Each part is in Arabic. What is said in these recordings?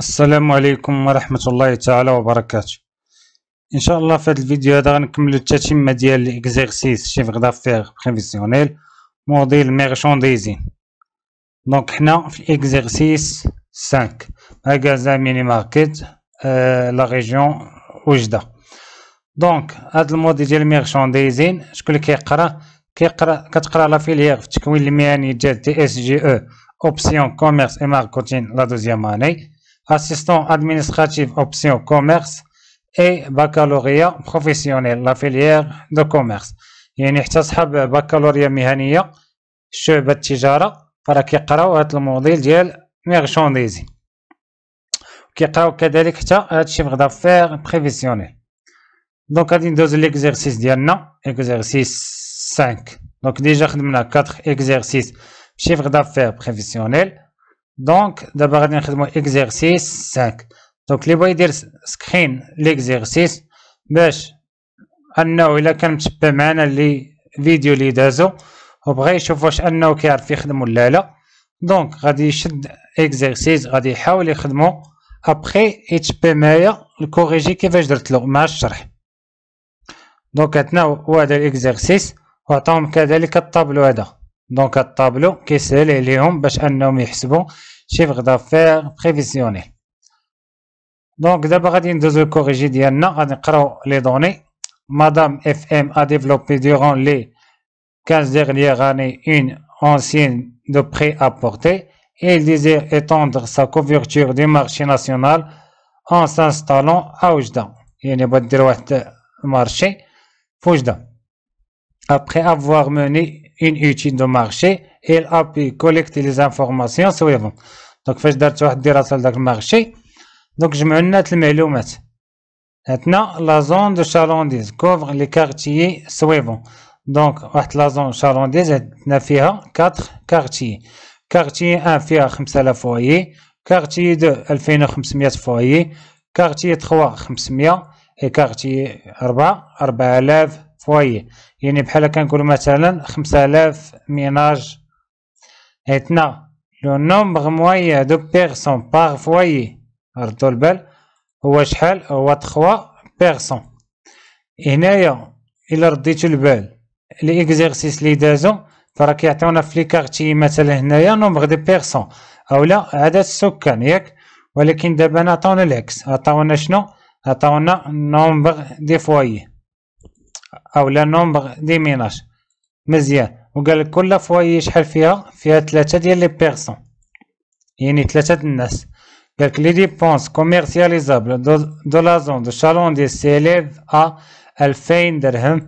السلام عليكم ورحمة الله تعالى وبركاته ان شاء الله في هذا الفيديو هذا غنكملو التتمة ديال ليكزيرسيس شيفغ دافير بريفيزيونيل موديل ميرشانديزين دونك حنا في الاكزيرسيس 5 مغازان ميني ماركت لا ريجيون وجدة دونك هاد الموديل ديال ميرشانديزين شكون اللي كيقرا كيقرا كتقرا لا فيليير في التكوين المهني ديال تي اس جي او اوبسيون كوميرس اي ماركتين لا دوزيام اني assistant administratif option commerce et baccalauréat professionnel la filière de commerce يعني حتى صحاب بكالوريا مهنية شعبة التجارة راه كيقراو هذا الموديل ديال ميرشانديزي كيقراو كذلك حتى هاد شيفغ دافير بريفيسيونيل دونك غادي ندوز ليكزيرسيس ديالنا اكزيرسيس 5 دونك ديجا خدمنا 4 اكزيرسيس شيفغ دافير بريفيسيونيل دونك دابا غادي نخدمو اكزيرسيس 5 دونك اللي بغا يدير سكرين ليكزيرسيس باش انه الا كان متبع معنا لي فيديو لي دازو وبغى يشوف واش انه كيعرف يخدم ولا لا دونك غادي يشد اكزيرسيس غادي يحاول يخدمو ابخي بي معايا الكوريجي كيفاش درتلو مع الشرح دونك عندنا هو هذا الاكزيرسيس وعطاهم كذلك الطابلو هذا Donc à tableau qui s'est le Léon, je chiffre d'affaires prévisionné. Donc d'abord, je corriger les données. Madame FM a développé durant les 15 dernières années une ancienne de prêt à portée et il désire étendre sa couverture du marché national en s'installant à Oujda. Il y a une marché Après avoir mené... une outil de marché et elle a pu collecter les informations suivantes دونك فاش دارت واحد الدراسه لذاك المارشي دونك جمعوا لنا المعلومات عندنا لا زون دو شالونديز كوفر لي كارتيي سويفون دونك واحد لا زون شالونديز عندنا فيها 4 كارتيي كارتيي 1 فيها 5000 فويي كارتيي 2 2500 فويي كارتيي 3 500 اي كارتيي 4 4000 فوايي يعني بحال كنقولو مثلا 5000 ميناج هيتنا لو نومبغ مويا دو بيغسون باغ فوايي ردوا البال هو شحال هو تخوا بيغسون هنايا إلا رديتو البال ليكزيرسيس لي دازو فراه كيعطيونا فلي ليكارتي مثلا هنايا نومبغ دو بيغسون اولا عدد السكان ياك ولكن دابا عطاونا العكس عطاونا شنو عطاونا نومبر دي فوايي او لا نومبر دي ميناج مزيان وقال كل فوايي شحال فيها فيها ثلاثه ديال لي بيرسون يعني ثلاثه الناس قالك لي ديبونس كوميرسياليزابل دو لا زون دو دي سيليف ا 2000 درهم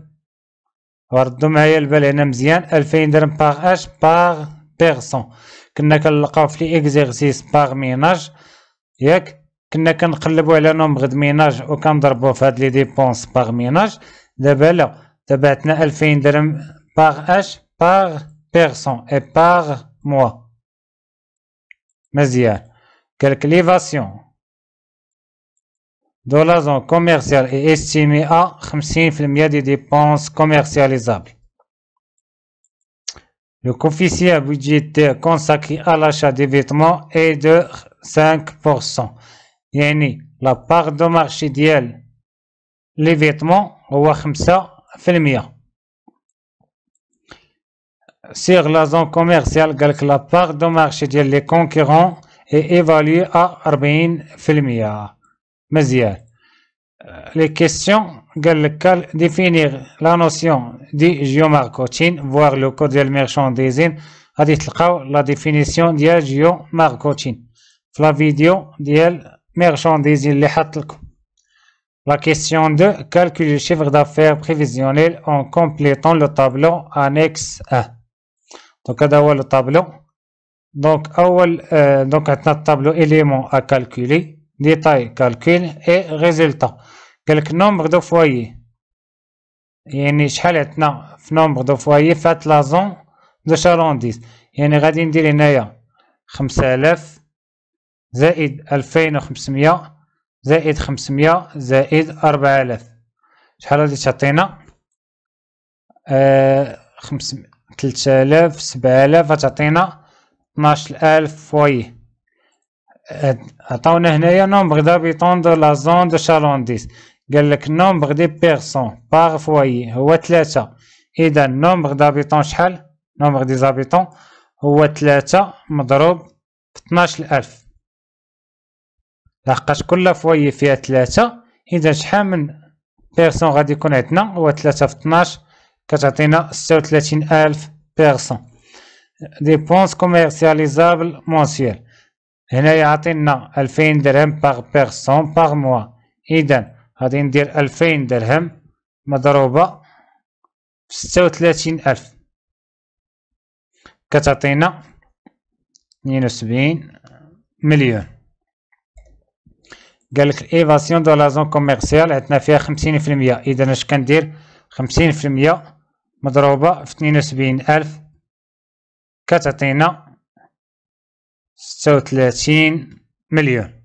وردوا معايا البال هنا مزيان 2000 درهم باغ اش باغ بيرسون كنا كنلقاو في لي اكزيرسيس باغ ميناج ياك كنا كنقلبوا على نومبغ دميناج ميناج كنضربو في هاد لي ديبونس باغ ميناج De belle, de bête, elle fait par âge, par personne et par mois. Mais il y a quelques livrations de la zone commerciale est estimée à 15 de dépenses commercialisables. Le coefficient budgétaire consacré à l'achat des vêtements est de 5 Et ni la part de marché d'elle. Les vêtements ou sur la zone commerciale, la part de marché des concurrents est évaluée à l'arbitre de la la Les questions définissent la notion de géomarketing, voire le code de la dit La définition de la géomarketing. La vidéo de la les est la question 2. Calcule le chiffre d'affaires prévisionnel en complétant le tableau annexe 1. Donc, on a le tableau. Donc, on a euh, donc, tableau tableau éléments à calculer, détail, calcul et résultat. Quelques nombres de foyers. Il y a un nombre de foyers fait la zone de chalandise. de une ندير هنايا 5000 de 2500 زائد خمسمية زائد أربعة آلاف شحال غادي تعطينا آه، خمس تلت آلاف سبعة آلاف غتعطينا طناش ألف فوايي آه، عطاونا هنايا نومبغ دابيتون دو لا زون دو شالونديس قالك نومبغ دي بيغسون باغ فوايي هو ثلاثة إذا نومبغ دابيتون شحال نومبغ دي زابيتون هو ثلاثة مضروب في ألف لحقاش كل فوايي فيها ثلاثة إذا شحال من بيرسون غادي يكون عندنا هو ثلاثة في اثناش كتعطينا ستة وثلاثين ألف بيرسون ديبونس كوميرسياليزابل مونسيال هنايا يعطينا ألفين درهم باغ بيرسون باغ موا إذا غادي ندير ألفين درهم مضروبة في ستة وثلاثين ألف كتعطينا اثنين وسبعين مليون قال لك ايفاسيون دو لا زون كوميرسيال عندنا فيها خمسين في المية اذا اش كندير خمسين في المية مضروبة في اثنين وسبعين الف كتعطينا ستة وثلاثين مليون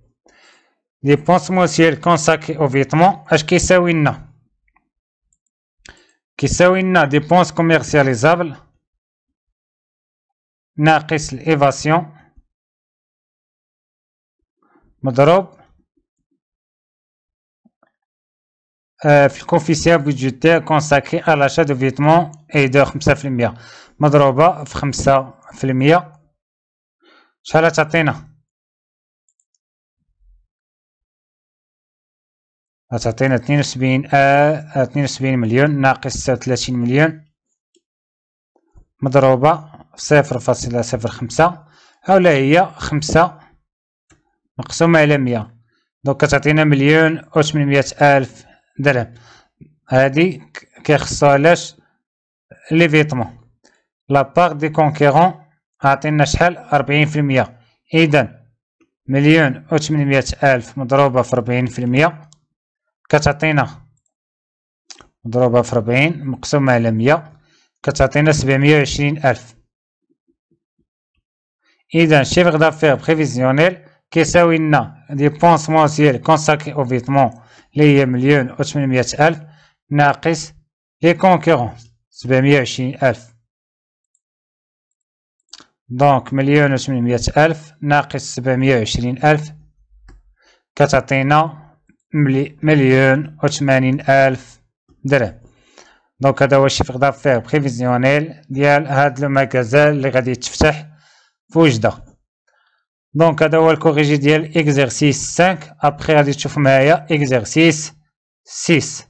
ديبونس موسيير كونساكي او فيتمون اش كيساوي لنا كيساوي لنا ديبونس كوميرسياليزابل ناقص الايفاسيون مضروب في الكوفيسيان بودجيتير كونساكري على لاشا دو فيتمون اي دو خمسة في المية مضروبة في خمسة في المية شحال تعطينا تعطينا اثنين وسبعين اثنين وسبعين مليون ناقص ثلاثين مليون مضروبة صفر فاصلة صفر خمسة أولا هي خمسة مقسومة على مية دونك كتعطينا مليون أو ألف درهم هادي كيخصها علاش لي فيتمون لا باغ دي كونكيرون عطينا شحال ربعين في المية اذا مليون و تمنمية الف مضروبة في ربعين في المية كتعطينا مضروبة في ربعين مقسومة على مية كتعطينا سبعمية عشرين الف اذا شيفر دافير بريفيزيونيل كيساوي لنا ديبونس بونس كونساكي او فيتمون اللي هي مليون و ألف ناقص لي كونكورون سبعمية وعشرين ألف دونك مليون و ألف ناقص سبعمية وعشرين ألف كتعطينا مليون و ألف درهم دونك هذا هو الشيفر دافير بريفيزيونيل ديال هاد لو ماكازال اللي غادي تفتح في وجده Donc, à d'abord, corrigidiel, exercice 5, après, à exercice 6.